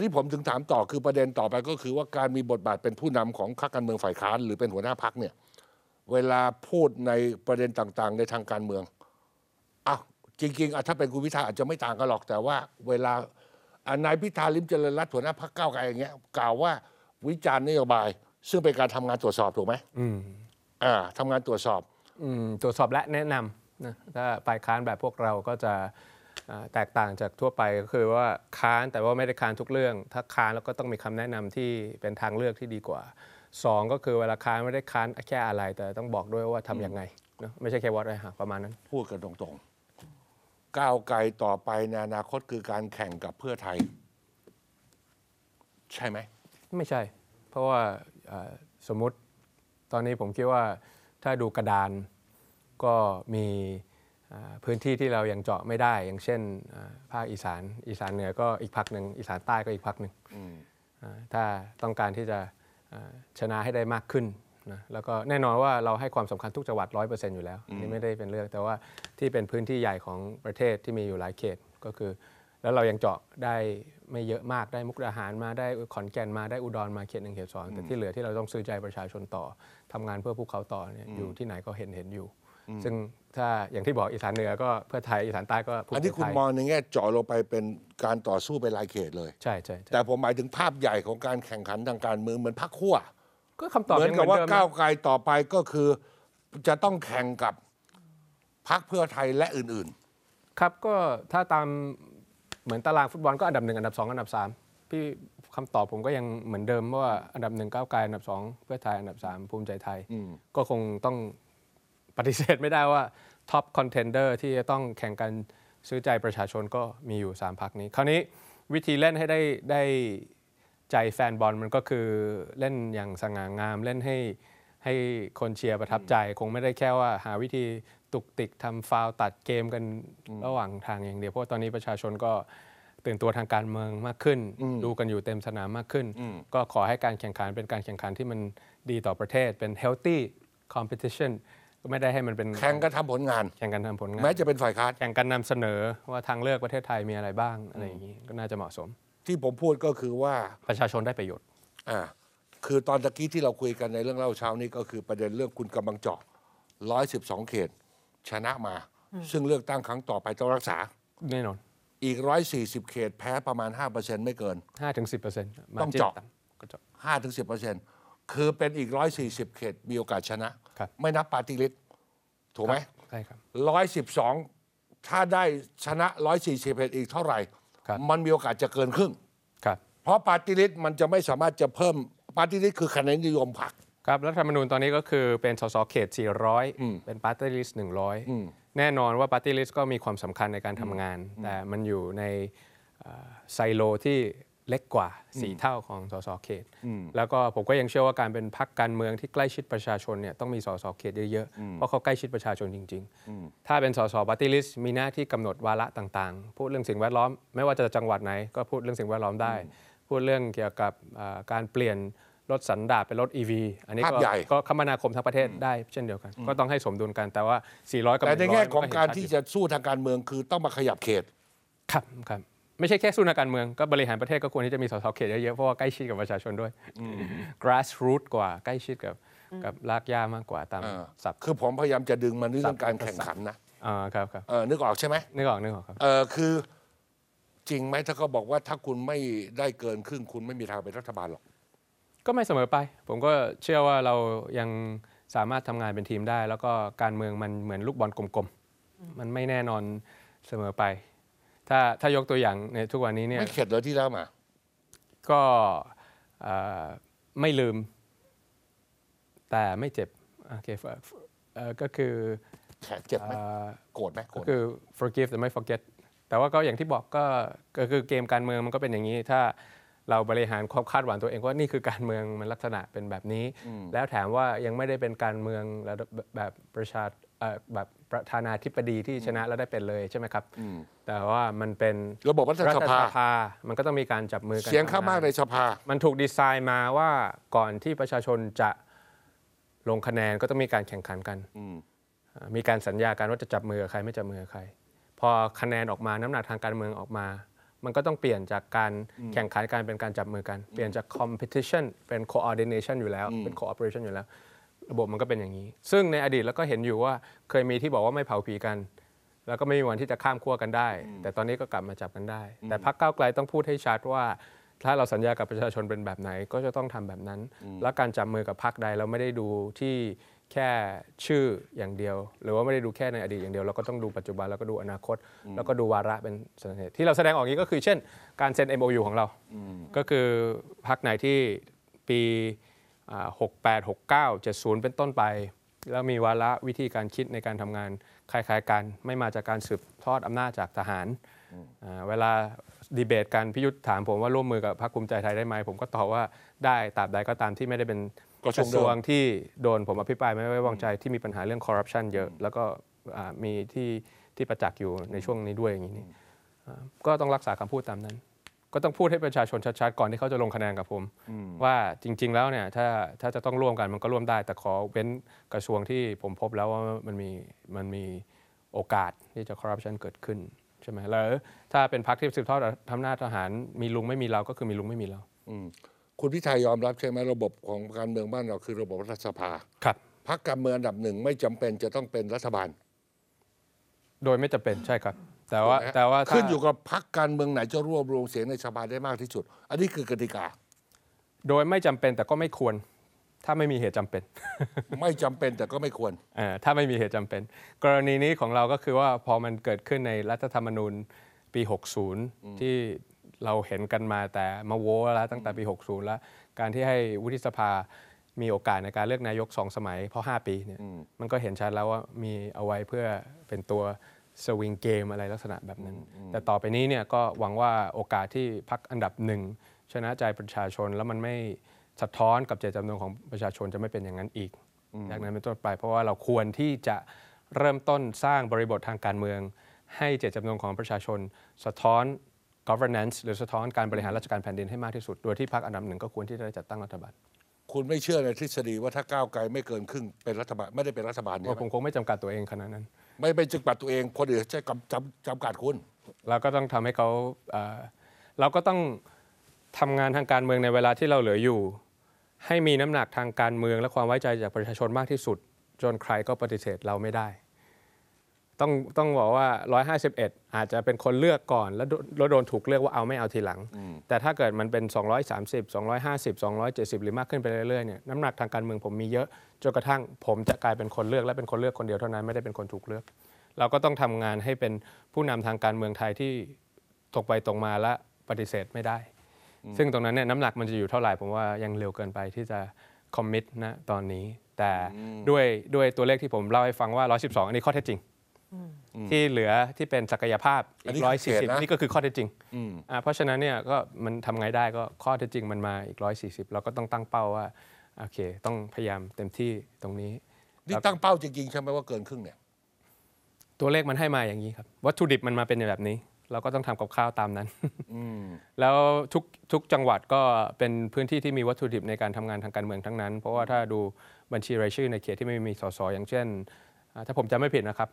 ต่ที่ผมถึงถามต่อคือประเด็นต่อไปก็คือว่าการมีบทบาทเป็นผู้นำของพรรคการเมืองฝ่ายค้านหรือเป็นหัวหน้าพรรคเนี่ย เวลาพูดในประเด็นต่างๆ ในทางการเมืองอ้าวจริง ๆอ่ะถ้าเป็นคุณพิธาอาจจะไม่ต่างกันหรอกแต่ว่า เวลาอนายพิธาลิมเจริญรัตน์หัวหน้าพรรคก้าวไกลอย่างเงี้ยกล่าวว่าวิจารณ์นโยบาย ซึ่งเป็นการทำงานตรวจสอบถูกไหมอ่าทำงานตรวจสอบ อืมตรวจสอบและแนะนำนะถ้าฝ่ายค้านแบบพวกเราก็จะแตกต่างจากทั่วไปก็คือว่าค้านแต่ว่าไม่ได้ค้านทุกเรื่อง ถ้าค้านแล้วก็ต้องมีคำแนะนำที่เป็นทางเลือกที่ดีกว่า2ก็คือเวลาค้านไม่ได้ค้านแค่อะไรแต่ต้องบอกด้วยว่าทํำยังไงนะไม่ใช่แค่วัดเลไรฮะประมาณนั้น พูดกันตรงๆก้าวไกลต่อไปในอนาคตคือการแข่งกับเพื่อไทย ใช่ไหมไม่ใช่ เพราะว่าสมมติตอนนี้ผมคิดว่า ถ้าดูกระดานก็มีพื้นที่ที่เรายังเจาะไม่ได้ อย่างเช่นภาคอีสาน อีสานเหนือก็อีกพักหนึ่ง อีสานใต้ก็อีกพักหนึ่ง ถ้าต้องการที่จะชนะให้ได้มากขึ้นนะแล้วก็แน่นอนว่าเราให้ความสำคัญทุกจังหวัดร้อยเปอร์เซ็นต์อยู่แล้ว นี่ไม่ได้เป็นเรื่อง แต่ว่าที่เป็นพื้นที่ใหญ่ของประเทศที่มีอยู่หลายเขตก็คือ แล้วเรายังเจาะได้ไม่เยอะมากได้มุกดาหารมาได้ขอนแก่นมาได้อุดรมาเขตหนึ่งเขตสองแต่ที่เหลือที่เราต้องซื้อใจประชาชนต่อ ทำงานเพื่อพวกเขาต่อเนี่ยอยู่ที่ไหนก็เห็นเห็นอยู่ซึ่ง ถ้าอย่างที่บอกอีสานเหนือก็เพื่อไทยอีสานใต้ ก็ภูมิอันที่คุณมองในแง่เจาะลงไปเป็นการต่อสู้เป็นรายเขตเลย ใช่ใช่ใช่แต่ผมหมายถึงภาพใหญ่ของการแข่งขันทางการเมืองเหมือนพรรคขั้วก็คาตอบเหมือนกับว่าก้าวไกลต่อไปก็คือจะต้องแข่งกับพรรคเพื่อไทยและอื่น ๆ ครับก็ถ้าตามเหมือนตารางฟุตบอลก็อันดับหนึ่งอันดับสองอันดับสามพี่คำตอบผมก็ยังเหมือนเดิมว่าอันดับหนึ่งก้าวไกลอันดับสองเพื่อไทยอันดับสามภูมิใจไทยก็คงต้องปฏิเสธไม่ได้ว่าท็อปคอนเทนเดอร์ที่จะต้องแข่งกันซื้อใจประชาชนก็มีอยู่ 3พักนี้คราวนี้วิธีเล่นให้ได้ได้ใจแฟนบอลมันก็คือเล่นอย่างสง่างาม เล่นให้ให้คนเชียร์ประทับใจ คงไม่ได้แค่ว่าหาวิธีตุกติกทำฟาวตัดเกมกันระหว่างทางอย่างเดียว เพราะตอนนี้ประชาชนก็ตื่นตัวทางการเมืองมากขึ้น ดูกันอยู่เต็มสนามมากขึ้น ก็ขอให้การแข่งขันเป็นการแข่งขันที่มันดีต่อประเทศเป็น healthy competition ก็ไม่ได้ให้มันเป็นแข่งกันทำผลงานแข่งกันทำผลงาน แม้จะเป็นฝ่ายค้านแข่งกันนำเสนอว่าทางเลือกประเทศไทยมีอะไรบ้างอะไรอย่างนี้ก็น่าจะเหมาะสม ที่ผมพูดก็คือว่าประชาชนได้ประโยชน์อ่าคือตอนตะกี้ที่เราคุยกันในเรื่องเล่าเช้านี้ก็คือประเด็นเรื่องคุณกำบังเจาะสองเขต ชนะมาซึ่งเลือกตั้งครั้งต่อไปต้องรักษาแน่นอนอีกร้อยสี่สิบเขตแพ้ประมาณห้าเเปอร์ซ็นต์ไม่เกินห้าถึงสิบเเปอร์ซ็นต์ต้องเจาะนต์คือเป็นอีก 140เขตมีโอกาสชนะ ไม่นับปาร์ติลิสถูกไหมใช่ครับ112ถ้าได้ชนะ 140เขตอีกเท่าไหร่ครับมันมีโอกาสจะเกินครึ่งครับเพราะปาร์ติลิสมันจะไม่สามารถจะเพิ่มปาร์ติลิสคือคะแนนนิยมพรรคครับรัฐธรรมนูญตอนนี้ก็คือเป็นสสเขต 400เป็นปาร์ตี้ลิสต์100 แน่นอนว่าปาร์ตี้ลิสต์ก็มีความสำคัญในการทำงาน แต่มันอยู่ในไซโลที่เล็กกว่าสีเท่าของสสเขต แล้วก็ผมก็ยังเชื่อว่าการเป็นพักการเมืองที่ใกล้ชิดประชาชนเนี่ยต้องมีสสเขตเยอะๆเพราะเขาใกล้ชิดประชาชนจริง ๆ ถ้าเป็นสสปฏิริษมีหน้าที่กำหนดวาระต่างๆ พูดเรื่องสิ่งแวดล้อมไม่ว่าจะจังหวัดไหนก็พูดเรื่องสิ่งแวดล้อมได้ พูดเรื่องเกี่ยวกับการเปลี่ยนรถสันดาปเป็นรถ EV อันนี้ก็คมนาคมทั้งประเทศได้เช่นเดียวกัน ก็ต้องให้สมดุลกันแต่ว่า 400กับแต่ในแง่ของการที่จะสู้ทางการเมืองคือต้องมาขยับเขตครับครับไม่ใช่แค่สู้นการเมือง ก็บริหารประเทศก็ควรที่จะมีสสเขตเยอะๆเพราะว่าใกล้ชิดกับประชาชนด้วย grassroot กว่าใกล้ชิดกับกับรากหญ้ามากกว่าตามศัพท์คือผมพยายามจะดึงมันเรื่องการแข่งขันนะอ่าครับครับเออนึกออกใช่ไหม นึกออกนึกออกครับเออคือจริงไหมถ้าเขาบอกว่าถ้าคุณไม่ได้เกินครึ่งคุณไม่มีทางเป็นรัฐบาลหรอก ก็ไม่เสมอไป ผมก็เชื่อว่าเรายังสามารถทำงานเป็นทีมได้ แล้วก็การเมืองมันเหมือนลูกบอลกลมๆมันไม่แน่นอนเสมอไปถ้าถ้ายกตัวอย่างในทุกวันนี้เนี่ยไม่เข็ดเลยที่เล่ามา ก็ไม่ลืม แต่ไม่เจ็บโอเคก็คือเจ็บไหมโกรธไหมก็คือ forgive แต่ไม่ forget แต่ว่าก็อย่างที่บอกก็ก็คือเกมการเมืองมันก็เป็นอย่างนี้ ถ้าเราบริหารความคาดหวังตัวเองว่านี่คือการเมืองมันลักษณะเป็นแบบนี้ แล้วแถมว่ายังไม่ได้เป็นการเมืองแบบประชาธิแบบประธานาธิบดีที่ชนะแล้วได้เป็นเลยใช่ไหมครับ แต่ว่ามันเป็นระบบรัฐสภาภา มันก็ต้องมีการจับมือกันเสียงข้างมากในสภามันถูกดีไซน์มาว่าก่อนที่ประชาชนจะลงคะแนนก็ต้องมีการแข่งขันกันมีการสัญญาการว่าจะจับมือใครไม่จับมือใคร พอคะแนนออกมาน้ำหนักทางการเมืองออกมามันก็ต้องเปลี่ยนจากการแข่งขันการเป็นการจับมือกันเปลี่ยนจาก competition เป็น coordination อยู่แล้ว เป็น cooperation อยู่แล้วระบบมันก็เป็นอย่างนี้ ซึ่งในอดีตเราก็เห็นอยู่ว่าเคยมีที่บอกว่าไม่เผาผีกัน แล้วก็ไม่มีวันที่จะข้ามขั้วกันได้ แต่ตอนนี้ก็กลับมาจับกันได้ แต่พรรคก้าวไกลต้องพูดให้ชัดว่า ถ้าเราสัญญากับประชาชนเป็นแบบไหนก็จะต้องทำแบบนั้น และการจับมือกับพรรคใดเราไม่ได้ดูที่แค่ชื่ออย่างเดียว หรือว่าไม่ได้ดูแค่ในอดีตอย่างเดียว เราก็ต้องดูปัจจุบันแล้วก็ดูอนาคต แล้วก็ดูวาระเป็นสาเหตุที่เราแสดงออกนี้ก็คือ เช่น การเซ็น MOU ของเรา ก็คือพักไหนที่ปี68 69 70 เป็นต้นไป แล้วมีวาระวิธีการคิดในการทำงานคล้ายๆกัน ไม่มาจากการสืบทอดอำนาจจากทหาร เวลาดีเบตกันพิยุทธ์ถามผมว่าร่วมมือกับพรรคภูมิใจไทยได้ไหม ผมก็ตอบว่าได้ ตราบใดก็ตามที่ไม่ได้เป็น กระทรวงที่โดนผมอภิปรายไม่ไว้วางใจที่มีปัญหาเรื่องคอร์รัปชันเยอะ แล้วก็มีที่ที่ประจักษ์อยู่ในช่วงนี้ด้วยอย่างนี้ ก็ต้องรักษาคำพูดตามนั้นก็ต้องพูดให้ประชาชนชัดๆ ก่อนที่เขาจะลงคะแนนกับผม ว่าจริงๆแล้วเนี่ยถ้าถ้าจะต้องร่วมกันมันก็ร่วมได้ แต่ขอเว้นกระทรวงที่ผมพบแล้วว่ามันมีมันมีโอกาสที่จะคอร์รัปชันเกิดขึ้นใช่ไหมแล้วถ้าเป็นพรรคที่สืบทอดทำหน้าทหารมีลุงไม่มีเราก็คือมีลุงไม่มีเราคุณพิชัยยอมรับใช่ไหมระบบของการเมืองบ้านเราคือระบบรัฐสภา ครับพรรคการเมืองอันดับหนึ่งไม่จำเป็นจะต้องเป็นรัฐบาลโดยไม่จำเป็นใช่ครับแต่ว่าแต่ว่าขึ้นอยู่กับพักการเมืองไหนจะรวบรวมเสียงในสภาได้มากที่สุด อันนี้คือกติกา โดยไม่จำเป็นแต่ก็ไม่ควร ถ้าไม่มีเหตุจำเป็น ไม่จำเป็นแต่ก็ไม่ควรอ่าถ้าไม่มีเหตุจำเป็น กรณีนี้ของเราก็คือว่าพอมันเกิดขึ้นในรัฐธรรมนูญปี 60 ที่เราเห็นกันมาแต่มาโว้แล้วตั้งแต่ปี60 แล้ว การที่ให้วุฒิสภามีโอกาสในการเลือกนายกสองสมัยเพราะ5 ปีเนี่ยมันก็เห็นชัดแล้วว่ามีเอาไว้เพื่อเป็นตัวสวิงเกมอะไรลักษณะแบบนั้น แต่ต่อไปนี้เนี่ยก็หวังว่าโอกาสที่พักอันดับหนึ่งชนะใจประชาชนแล้วมันไม่สะท้อนกับเจตจำนงของประชาชนจะไม่เป็นอย่างนั้นอีกจากนั้นเป็นต้นไปเพราะว่าเราควรที่จะเริ่มต้นสร้างบริบททางการเมือง ให้เจตจำนงของประชาชน สะท้อน governance หรือสะท้อนการบริหารราชการแผ่นดินให้มากที่สุดโดยที่พรรคอันดับหนึ่งก็ควรที่จะได้จัดตั้งรัฐบาลคุณไม่เชื่อในทฤษฎีว่าถ้าก้าวไกลไม่เกินครึ่งเป็นรัฐบาลไม่ได้เป็นรัฐบาลเนี่ยผมคงไม่จำกัดตัวเองขนาดนั้น ไม่ไปจำกัดตัวเองคนอื่นจะจำจำจำกัดคุณเราก็ต้องทำให้เขาเเราก็ต้องทำงานทางการเมืองในเวลาที่เราเหลืออยู่ ให้มีน้ำหนักทางการเมืองและความไว้ใจจากประชาชนมากที่สุด จนใครก็ปฏิเสธเราไม่ได้ต้องต้องบอกว่า 151 อาจจะเป็นคนเลือกก่อน แล้วโดนถูกเลือกว่าเอาไม่เอาทีหลัง แต่ถ้าเกิดมันเป็น230 250 270หรือมากขึ้นไปเรื่อยๆเนี่ยน้ำหนักทางการเมืองผมมีเยอะจนกระทั่งผมจะกลายเป็นคนเลือกและเป็นคนเลือกคนเดียวเท่านั้นไม่ได้เป็นคนถูกเลือก เราก็ต้องทำงานให้เป็นผู้นำทางการเมืองไทยที่ตกไปตรงมาและปฏิเสธไม่ได้ ซึ่งตรงนั้นเนี่ยน้ำหนักมันจะอยู่เท่าไหร่ผมว่ายังเร็วเกินไปที่จะคอมมิตนะตอนนี้ แต่ด้วยด้วยตัวเลขที่ผมเล่าให้ฟังว่า 112อันนี้ข้อเท็จจริงที่เหลือที่เป็นศักยภาพอีกร้อยสี่สิบนี่ก็คือข้อเท็จจริงเพราะฉะนั้นเนี่ยก็มันทำไงได้ก็ข้อเท็จจริงมันมาอีกร้อยสี่สิบเราก็ต้องตั้งเป้าว่าโอเค ต้องพยายามเต็มที่ตรงนี้นี่ตั้งเป้าจริงๆใช่ไหมว่าเกินครึ่งเนี่ยตัวเลขมันให้มาอย่างนี้ครับ วัตถุดิบมันมาเป็นแบบนี้ เราก็ต้องทำกับข้าวตามนั้นแล้วทุกทุกจังหวัดก็เป็นพื้นที่ที่มีวัตถุดิบในการทำงานทางการเมืองทั้งนั้น เพราะว่าถ้าดูบัญชีรายชื่อในเขตที่ไม่มีสสอย่างเช่นถ้าผมจำไม่ผิดนะครับ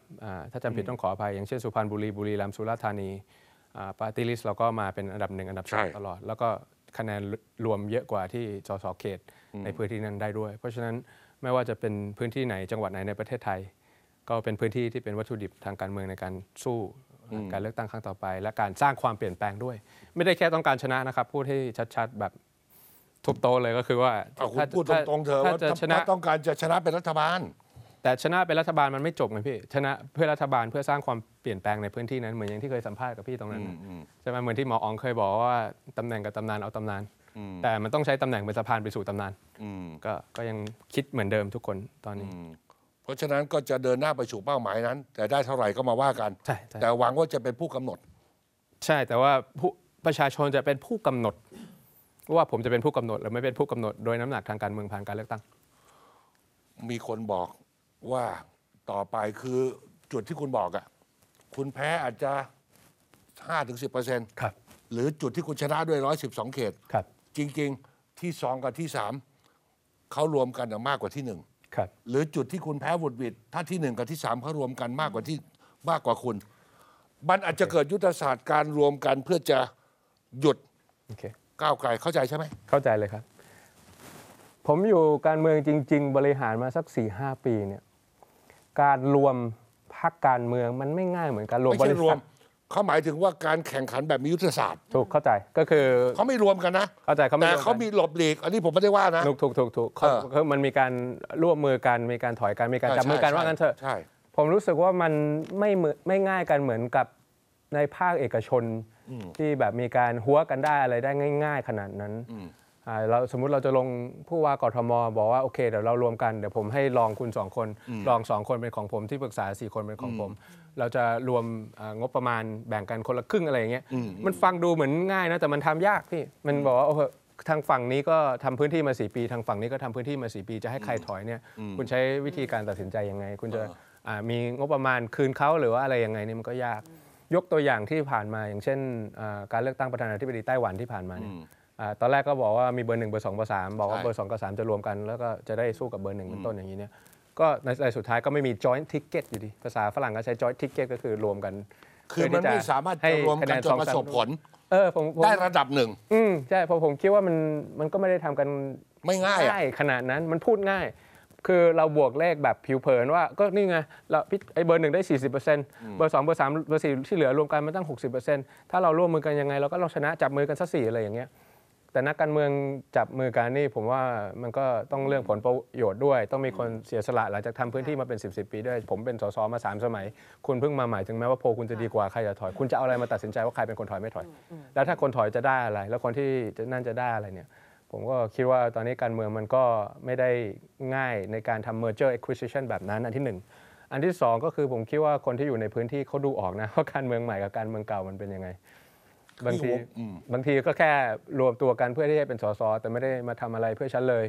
ถ้าจำผิดต้องขออภัย อย่างเช่นสุพรรณบุรีบุรีรัมย์สุราษฎร์ธานีปาร์ตี้ลิสต์เราก็มาเป็นอันดับหนึ่ง อันดับสองตลอด แล้วก็คะแนนรวมเยอะกว่าที่สสเขตในพื้นที่นั้นได้ด้วย เพราะฉะนั้นไม่ว่าจะเป็นพื้นที่ไหนจังหวัดไหนในประเทศไทย ก็เป็นพื้นที่ที่เป็นวัตถุดิบทางการเมืองในการสู้การเลือกตั้งครั้งต่อไป และการสร้างความเปลี่ยนแปลงด้วย ไม่ได้แค่ต้องการชนะนะครับพูดให้ชัดๆแบบทุบโตเลยก็คือว่าถ้าพูดตรงๆเถอว่าถ้าต้องการจะชนะเป็นรัฐบาลแต่ชนะเป็นรัฐบาลมันไม่จบไงพี่ ชนะ เพื่อรัฐบาลเพื่อสร้างความเปลี่ยนแปลงในพื้นที่นั้นเหมือนอย่างที่เคยสัมภาษณ์ กับพี่ตรงนั้นใช่ไหมเหมือนที่หมออองเคยบอกว่าตำแหน่งกับตำนานเอาตำนาน แต่มันต้องใช้ตำแหน่งเป็นสะพานไปสู่ตำนานก็ก็ยังคิดเหมือนเดิมทุกคนตอนนี้เพราะฉะนั้นก็จะเดินหน้าไปสู่เป้าหมายนั้น แต่ได้เท่าไหร่ก็มาว่ากันใช่แต่หวังว่าจะเป็นผู้กำหนด ใช่แต่ว่าผู้ประชาชนจะเป็นผู้กำหนด ว่าผมจะเป็นผู้กำหนด หรือไม่เป็นผู้กำหนดโดยน้ำหนักทางการเมืองผ่านการเลือกตั้ง มีคนบอกว่าต่อไปคือจุดที่คุณบอกอะ่ะคุณแพ้อาจจะห้าถึงสิบเปอร์เซ็นต์หรือจุดที่คุณชนะด้วยร้อยสิบสองเขตจริงจริงที่สองกับที่สามเขารวมกันมากกว่าที่หนึ่งหรือจุดที่คุณแพ้วุดวิดถ้าที่หนึ่งกับที่สามเขารวมกันมากกว่าที่มากกว่าคุณ มันอาจจะเกิดยุทธศาสตร์การรวมกันเพื่อจะหยุดก้าวไกลเข้าใจใช่ไหมเข้าใจเลยครับ ผมอยู่การเมืองจริง ๆ บริหารมาสัก4ี่หปีเนี่ยการรวมพรคการเมืองมันไม่ง่ายเหมือนการรวมบริษัทเขาหมายถึงว่าการแข่งขันแบบมียุทธศาสตร์ถูกเข้าใจก็คือเขาไม่รวมกันนะเข้าใจเขาไม่แต่รวมเขามีหลบหลีกอันนี้ผมไม่ได้ว่านะถูกถูกถูกถูกเขาอมันมีการร่วมมือกันมีการถอยกันมีการจับมือกันว่างั้นเถอะใช่ผมรู้สึกว่ามันไม่เหมือไม่ง่ายกันเหมือนกับ ในภาคเอกชนที่แบบมีการหัวกันได้อะไรได้ง่าย ๆ ขนาดนั้นเราสมมติเราจะลงผู้ว่ากทมบอกว่าโอเคเดี๋ยวเรารวมกันเดี๋ยวผมให้รองคุณ2คนรองสองคนเป็นของผม ที่ปรึกษา4 คนเป็นของผมเราจะรวมงบประมาณแบ่งกันคนละครึ่งอะไรอย่างเงี้ยมันฟังดูเหมือนง่ายนะแต่มันทำยากพี่มันบอกว่าโอทางฝั่งนี้ก็ทำพื้นที่มาสีปี ทางฝั่งนี้ก็ทำพื้นที่มาสีปีจะให้ใครถอยเนี่ยคุณใช้วิธีการตัดสินใจยังไง คุณจะมีงบประมาณคืนเขาหรือว่าอะไรยังไงเนี่ยมันก็ยากยกตัวอย่างที่ผ่านมา อย่างเช่นการเลือกตั้งประธานาธิบดีไต้หวันที่ผ่านมาเนี่ยตอนแรกก็บอกว่ามีเบอร์หนึ่งเบอร์สองเบอร์สามบอกว่าเบอร์สองกับสามจะรวมกันแล้วก็จะได้สู้กับเบอร์หนึ่งเป็นต้นอย่างนี้เนี่ยก็ในสุดท้ายก็ไม่มี joint ticket อยู่ดีภาษาฝรั่งก็ใช้ joint ticket ก็คือรวมกัน คือมันไม่สามารถจะรวมกันจนประสบผลเออผมได้ระดับหนึ่งอืมใช่พอผมคิดว่ามันมันก็ไม่ได้ทำกันไม่ง่ายช่ขนาดนั้นมันพูดง่าย คือเราบวกเลขแบบผิวเผิน ว่าก็นี่ไงเราไอ้เบอร์หนึ่งได้สสี่ิบเปอร์์เเซ็นตบอร์สองเบอร์สามเบอร์สี่ที่เหลือรวมกันมันตั้งต์ถ้าเราร่วมมือกันยังไงเราก็เราชนะจับมือกันสักสี่อะไรอย่างเงี้ยแต่นักการเมืองจับมือกันนี่ผมว่ามันก็ต้องเรื่องผลประโยชน์ด้วย ต้องมีคนเสียสละหลังจากทำพื้นที่มาเป็น 10บปีด้วย ผมเป็นสสมา3สมัย คุณเพิ่งมาใหม่ถึงแม้ว่าโพคุณจะดีกว่า ใครจะถอย คุณจะเอาอะไรมาตัดสินใจว่าใครเป็นคนถอยไม่ถอย แล้วถ้าคนถอยจะได้อะไร แล้วคนที่นั่นจะได้อะไรเนี่ยผมก็คิดว่าตอนนี้การเมืองมันก็ไม่ได้ง่ายในการทำ merger acquisition แบบนั้นอันที่หนึ่งอันที่สองก็คือผมคิดว่าคนที่อยู่ในพื้นที่เขาดูออกนะว่าการเมืองใหม่กับการเมืองเก่ามันเป็นยังไงบางทีบางทีก็แค่รวมตัวกันเพื่อที่จะเป็นสสแต่ไม่ได้มาทำอะไรเพื่อฉันเลย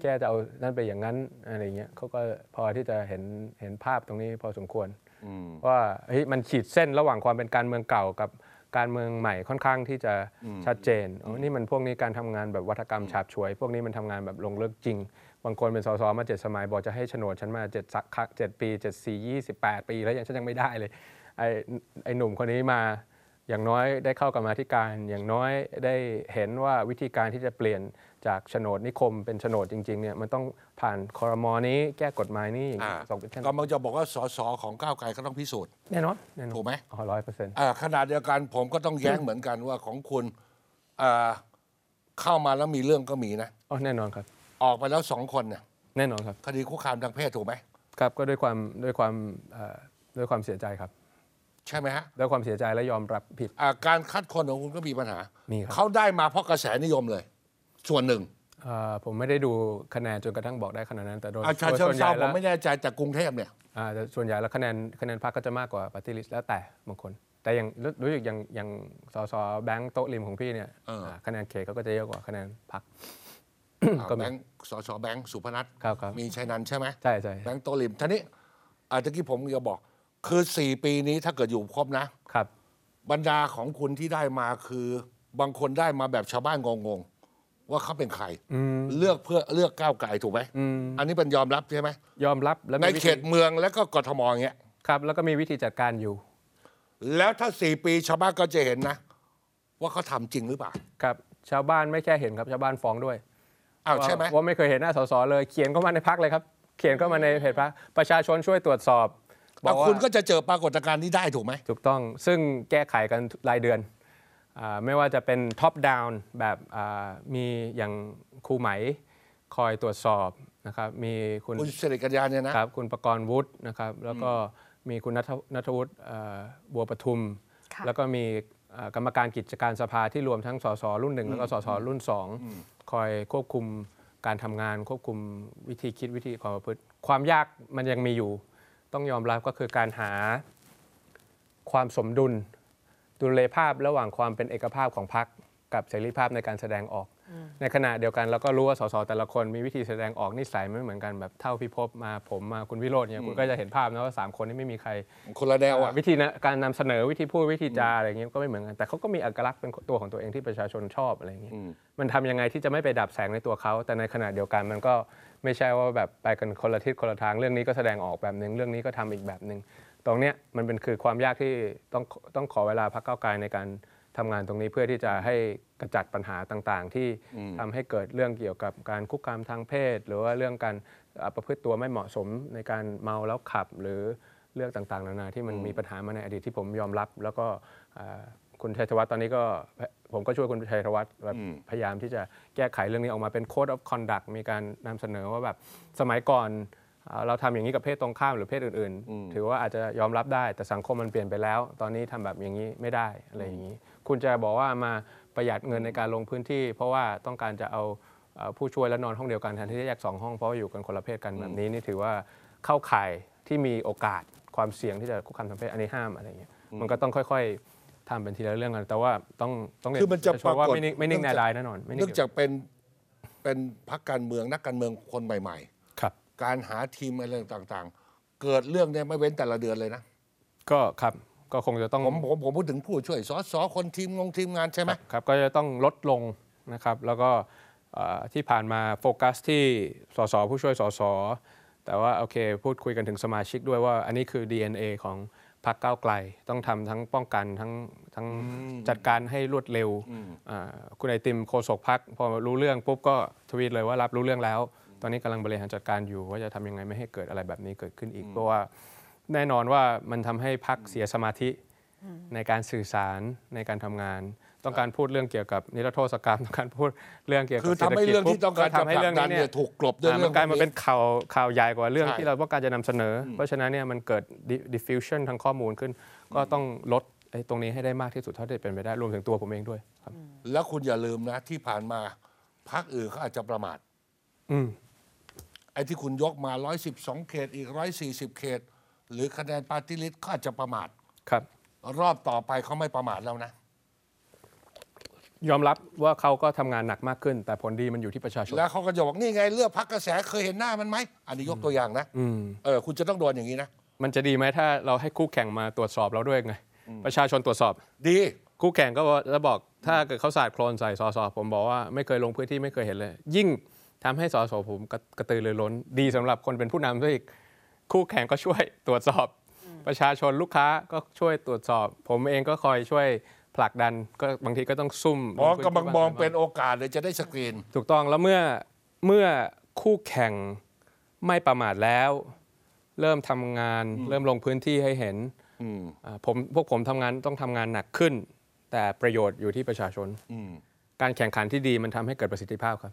แค่จะเอานั่นไปอย่างนั้นอะไรเงี้ยเขาก็พอที่จะเห็นเห็นภาพตรงนี้พอสมควรว่าเฮ้ยมันขีดเส้นระหว่างความเป็นการเมืองเก่ากับการเมืองใหม่ค่อนข้างที่จะชัดเจนอ๋อนี่มันพวกนี้การทำงานแบบวัฒกรรมฉาบฉวย พวกนี้มันทำงานแบบลงเลิกจริง บางคนเป็นสสมาเจ็ดสมัยบอกจะให้โฉนดฉันมาเจ็ดสักเจ็ดปีเจ็ดสี่ยี่สิบแปดปีแล้วยังฉันยังไม่ได้เลย ไอ้ไอ้หนุ่มคนนี้มาอย่างน้อยได้เข้ากรรมาธิการอย่างน้อยได้เห็นว่าวิธีการที่จะเปลี่ยนจากโฉนดนิคมเป็นโฉนดจริง ๆเนี่ยมันต้องผ่านคอรมอนี้แก้กฎหมายนี้อย่างนี้สองเป็นเช่นก็มันจะบอกว่าสสของก้าวไกลก็ต้องพิสูจน์แน่นอนแน่นอนถูกไหมอ๋อร้อยเปอร์เซ็นต์ขนาดเดียวกันผมก็ต้องแย้งเหมือนกันว่าของคุณเข้ามาแล้วมีเรื่องก็มีนะอ๋อแน่นอนครับ ออกไปแล้วสองคนเนี่ยแน่นอนครับคดีคุกคามทางเพศถูกไหมครับก็ด้วยความด้วยความด้วยความเสียใจครับใช่ไหมฮะด้วยความเสียใจและยอมรับผิดอาการคัดคนของคุณก็มีปัญหามีเขาได้มาเพราะกระแสนิยมเลย ส่วนหนึ่งผมไม่ได้ดูคะแนน จนกระทั่งบอกได้ขนาดนั้นแต่โดยส่วนใหญ่ผแล้มไม่แน่ใจจากกรุงเทพเนี่ยแต่ส่วนใหญ่แล้วคะแนนคะแนนพรรคก็จะมากกว่าปฏิริษีแล้วแต่บางคน แต่อย่างรู้ยู่กอย่างอย่างสสแบงค์โต๊ะริมของพี่เนี่ยคะแนนเขตเขาก็จะเยอะกว่าคะแนนพรรคก็มีแบงค์สสแบงค์สุพนัทมีชัยนันใช่ไหมใช่ใช่แบงค์โตลิมท่านี้อาจะกี้ผมจะบอกคือสี่ปีนี้ถ้าเกิดอยู่ครบนะ ครับ บรรดาของคุณที่ได้มาคือบางคนได้มาแบบชาวบ้านงงๆ ว่าเขาเป็นใครเลือกเพื่อเลือกก้าวไกลถูกไหมอันนี้เป็นยอมรับใช่ไหม ยอมรับ แล้วในเขตเมืองแล้วก็กทมอย่างเงี้ยครับ แล้วก็มีวิธีจัดการอยู่ แล้วถ้าสี่ปีชาวบ้านก็จะเห็นนะ ว่าเขาทำจริงหรือเปล่าครับ ชาวบ้านไม่แค่เห็นครับชาวบ้านฟ้องด้วยอ้าวใช่ไหมว่าไม่เคยเห็นหน้าสส เลย เขียนเข้ามาในพักเลยครับ เขียนเข้ามาในเพจพักประชาชนช่วยตรวจสอบบอกว่คุณก็จะเจอปรากฏการณ์นี้ได้ถูกไหม ถูกต้องซึ่งแก้ไขกันรายเดือนอไม่ว่าจะเป็นท็อปดาวน์แบบมีอย่างครูไหมคอยตรวจสอบนะครับมีคุณ คุณเสริกัญญาเนี่ยนะครับ คุณประกรณ์วุฒินะครับแล้วก็ มีคุณนัทวุฒิบัวปทุม แล้วก็มีกรรมการกิจการสภาที่รวมทั้งสสรุ่นหนึ่งแล้วก็สสรุ่นสองคอยควบคุมการทำงานควบคุมวิธีคิดวิธีความประพฤติความยากมันยังมีอยู่ต้องยอมรับก็คือการหา ความสมดุล ดุลเลภาพระหว่างความเป็นเอกภาพของพรรคกับเสรีภาพในการแสดงออกในขณะเดียวกันเราก็รู้ว่าสสแต่ละคน มีวิธีแสดงออกนิสัยไม่เหมือนกันแบบเท่าพิภพมาผมมาคุณวิโรจน์เนี่ยคุณก็จะเห็นภาพนะว่าสามคนนี้ไม่มีใครคนละแนวอ่ะวิธีการนำเสนอวิธีพูดวิธีจาอะไรเงี้ยก็ไม่เหมือนกันแต่เขาก็มีอัตลักษณ์เป็นตัวของตัวเองที่ประชาชนชอบอะไรเงี้ยมันทำยังไงที่จะไม่ไปดับแสงในตัวเขาแต่ในขณะเดียวกันมันก็ไม่ใช่ว่าแบบไปกันคนละทิศคนละทางเรื่องนี้ก็แสดงออกแบบนึงเรื่องนี้ก็ทำอีกแบบนึง ตรงเนี้ยมันเป็นคือความยากที่ต้องต้องขอเวลาพักเก้าไกลในการทำงานตรงนี้เพื่อที่จะให้กระจัดปัญหาต่างๆ ที่ทำให้เกิดเรื่องเกี่ยวกับการคุกคามทางเพศ หรือว่าเรื่องการประพฤติตัวไม่เหมาะสมในการเมาแล้วขับหรือเรื่องต่างๆนานาที่มันมีปัญหามาในอดีตที่ผมยอมรับ แล้วก็คุณชัยธวัฒน์ตอนนี้ก็ ผมก็ช่วยคุณชัยธวัฒน์แบบพยายามที่จะแก้ไขเรื่องนี้ออกมาเป็น c o d e of conduct มีการนำเสนอว่าแบบสมัยก่อน เราทำอย่างนี้กับเพศตรงข้ามหรือเพศอื่นๆ ถือว่าอาจจะยอมรับได้ แต่สังคมมันเปลี่ยนไปแล้ว ตอนนี้ทำแบบอย่างนี้ไม่ได้อะไรอย่างนี้คุณจะบอกว่ามาประหยัดเงินในการลงพื้นที่ เพราะว่าต้องการจะเอาผู้ช่วยและนอนห้องเดียวกันแทนที่จะแยกสองห้องเพราะอยู่กันคนละเพศกันแบบนี้นี่ถือว่าเข้าข่ายที่มีโอกาสความเสี่ยงที่จะคุกคามทางเพศอันนี้ห้ามอะไรเงี้ยมันก็ต้องค่อยๆทำเป็นทีละเรื่องกัน แต่ว่าต้องต้องเรียนคือมันจะปรากฏไม่นิ่งไม่นิ่งนายแน่นอนเนื่องจากเป็นเป็นพักการเมืองนักการเมืองคนใหม่ๆครับการหาทีมอะไรต่าง ๆ เกิดเรื่องเนี่ยไม่เว้นแต่ละเดือนเลยนะก็ครับก็คงจะต้องผมผมผมพูดถึงผู้ช่วยสอสอคนทีมงงทีมงานใช่ไหมครับก็จะต้องลดลงนะครับ แล้วก็ที่ผ่านมาโฟกัสที่สสผู้ช่วยสสแต่ว่าโอเคพูดคุยกันถึงสมาชิกด้วยว่า อันนี้คือ DNA ของพรรคก้าวไกล ต้องทำทั้งป้องกันทั้งทั้งจัดการให้รวดเร็ว คุณไอติมโคศกพรรคพอรู้เรื่องปุ๊บก็ทวีตเลยว่ารับรู้เรื่องแล้ว ตอนนี้กำลังบริหารจัดการอยู่ ว่าจะทำยังไงไม่ให้เกิดอะไรแบบนี้เกิดขึ้นอีกเพราะว่าแน่นอนว่ามันทำให้พักเสียสมาธิในการสื่อสารในการทำงาน ต้องการพูดเรื่องเกี่ยวกับนิรโทษกรรมต้องการพูดเรื่องเกี่ยวกับคือทำให้เรื่องที่ต้องการทำให้เรื่องนี้เนี่ยถูกกลบด้วยเรื่องมันกลายมาเป็นข่าวข่าวใหญ่กว่าเรื่องที่เราต้องการจะนำเสนอเพราะฉะนั้นเนี่ยมันเกิด diffusion ทางข้อมูลขึ้นก็ต้องลดตรงนี้ให้ได้มากที่สุดเท่าที่เป็นไปได้รวมถึงตัวผมเองด้วยครับ แล้วคุณอย่าลืมนะที่ผ่านมาพักอื่นเขาอาจจะประมาทอืมไอ้ที่คุณยกมา112เขตอีก140เขตหรือ คะแนนปาร์ตี้ลิสต์ก็อาจจะประมาทครับ รอบต่อไปเขาไม่ประมาทแล้วนะยอมรับว่าเขาก็ทำงานหนักมากขึ้น แต่ผลดีมันอยู่ที่ประชาชนแล้วเขาก็จะบอกนี่ไง เลือกพักกระแสเคยเห็นหน้ามันไหมอันนี้ยกตัวอย่างนะอเออ คุณจะต้องโดนอย่างนี้นะมันจะดีไหมถ้าเราให้คู่แข่งมาตรวจสอบเราด้วยไง ประชาชนตรวจสอบ ดี คู่แข่งก็แล้วบอกถ้าเกิดเขาสาดโคลนใส่สสผมบอกว่า ไม่เคยลงพื้นที่ไม่เคยเห็นเลย ยิ่งทำให้สสผมกระกระตือรือร้นดีสำหรับคนเป็นผู้นำซะอีกคู่แข่งก็ช่วยตรวจสอบประชาชนลูกค้าก็ช่วยตรวจสอบ ผมเองก็คอยช่วยผลักดันก็บางทีก็ต้องซุ่มมองกำลังมองเป็นโอกาสเลยจะได้สกรีนถูกต้องแล้วเมื่อเมื่อคู่แข่งไม่ประมาทแล้ว เริ่มทำงานเริ่มลงพื้นที่ให้เห็นผมพวกผมทำงานต้องทำงานหนักขึ้นแต่ประโยชน์อยู่ที่ประชาชน การแข่งขันที่ดีมันทำให้เกิดประสิทธิภาพครับ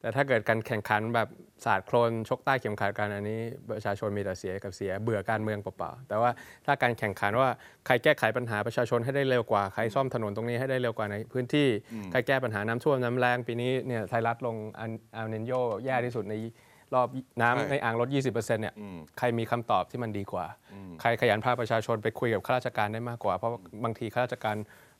แต่ถ้าเกิดการแข่งขันแบบศาสตร์โคลนชกใต้เข็มขัดกันอันนี้ ประชาชนมีแต่เสียกับเสียเบื่อการเมืองเปล่าๆแต่ว่าถ้าการแข่งขันว่าใครแก้ไขปัญหาประชาชนให้ได้เร็วกว่าใครซ่อมถนนตรงนี้ให้ได้เร็วกว่าในพื้นที่ใครแก้ปัญหาน้ำท่วมน้ำแรงปีนี้เนี่ยไทยรัฐลงอันเนโยแย่ที่สุดในรอบน้ำในอ่างลด 20%เนี่ยใครมีคำตอบที่มันดีกว่า ใครขยันพาประชาชนไปคุยกับข้าราชการได้มากกว่าเพราะบางทีข้าราชการ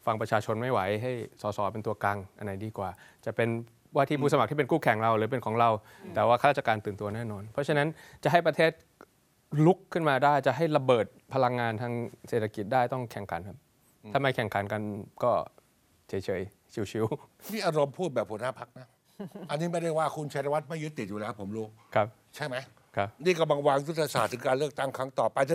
ฟังประชาชนไม่ไหวให้สสเป็นตัวกลางอันไหนดีกว่า จะเป็นว่าที่ผู้สมัครที่เป็นคู่แข่งเรา หรือเป็นของเรา แต่ว่าข้าราชการตื่นตัวแน่นอน เพราะฉะนั้นจะให้ประเทศลุกขึ้นมาได้จะให้ระเบิดพลังงานทางเศรษฐกิจได้ต้องแข่งขันครับ ถ้าไม่แข่งขันกันก็เฉยๆ ชิวๆที่อารมณ์พูดแบบหัวหน้าพักนะอันนี้ไม่ได้ว่าคุณชัยวัฒน์ไม่ยึดติดอยู่แล้วผมรู้ครับใช่ไหมครับนี่กำลังวางยุทธศาสตร์ถึงการเลือกตั้งครั้งต่อไปจะ